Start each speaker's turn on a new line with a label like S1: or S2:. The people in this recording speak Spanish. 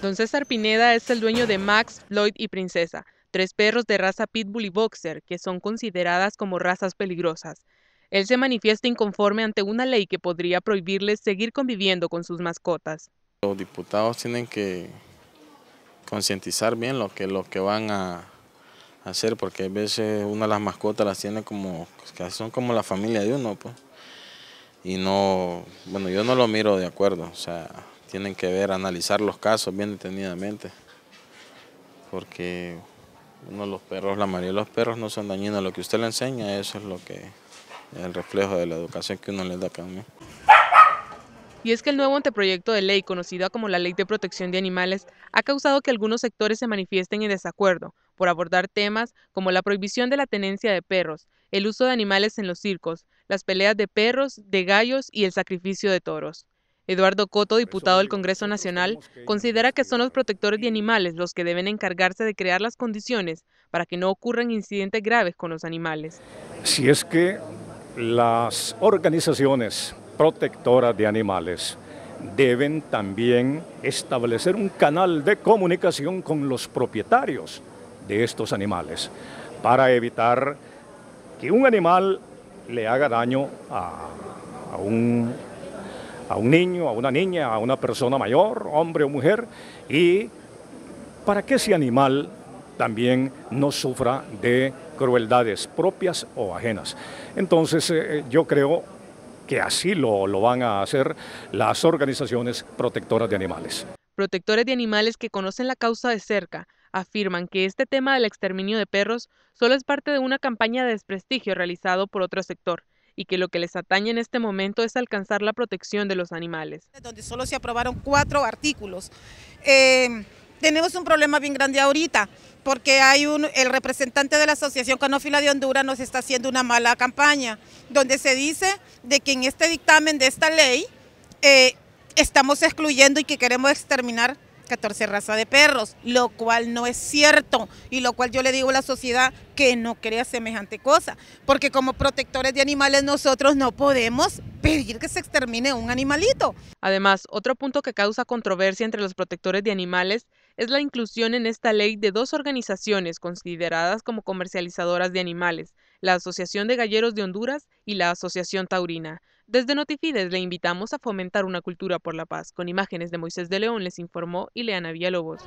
S1: Don César Pineda es el dueño de Max, Floyd y Princesa, tres perros de raza pitbull y boxer que son consideradas como razas peligrosas. Él se manifiesta inconforme ante una ley que podría prohibirles seguir conviviendo con sus mascotas.
S2: Los diputados tienen que concientizar bien lo que, lo que van a hacer, porque a veces una de las mascotas las tiene como, son como la familia de uno, pues. Y no, bueno, yo no lo miro de acuerdo, o sea, tienen que ver, analizar los casos bien detenidamente, porque uno los perros, la mayoría de los perros no son dañinos, lo que usted le enseña, eso es lo que es el reflejo de la educación que uno le da a uno.
S1: Y es que el nuevo anteproyecto de ley, conocida como la Ley de Protección de Animales, ha causado que algunos sectores se manifiesten en desacuerdo por abordar temas como la prohibición de la tenencia de perros, el uso de animales en los circos, las peleas de perros, de gallos y el sacrificio de toros. Eduardo Coto, diputado del Congreso Nacional, considera que son los protectores de animales los que deben encargarse de crear las condiciones para que no ocurran incidentes graves con los
S3: animales. Si es que las organizaciones protectoras de animales deben también establecer un canal de comunicación con los propietarios de estos animales para evitar que un animal le haga daño a, a un a un niño, a una niña, a una persona mayor, hombre o mujer, y para que ese animal también no sufra de crueldades propias o ajenas. Entonces eh, eh, yo creo que así lo, lo van a hacer las organizaciones protectoras de animales.
S1: Protectores de animales que conocen la causa de cerca afirman que este tema del exterminio de perros solo es parte de una campaña de desprestigio realizado por otro sector, y que lo que les atañe en este momento es alcanzar la protección de los animales.
S4: Donde solo se aprobaron cuatro artículos. Em, tenemos un problema bien grande ahorita porque hay el representante de la Asociación Canófila de Honduras nos está haciendo una mala campaña, donde se dice de que en este dictamen de esta ley eh, estamos excluyendo y que queremos exterminar 14 razas de perros, lo cual no es cierto y lo cual yo le digo a la sociedad que no crea semejante cosa, porque como protectores de animales nosotros no podemos pedir que se extermine
S1: un animalito. Además, otro punto que causa controversia entre los protectores de animales es la inclusión en esta ley de dos organizaciones consideradas como comercializadoras de animales, la Asociación de Galleros de Honduras y la Asociación Taurina. Desde Notifides le invitamos a fomentar una cultura por la paz. Con imágenes de Moisés de León les informó Ileana Villalobos.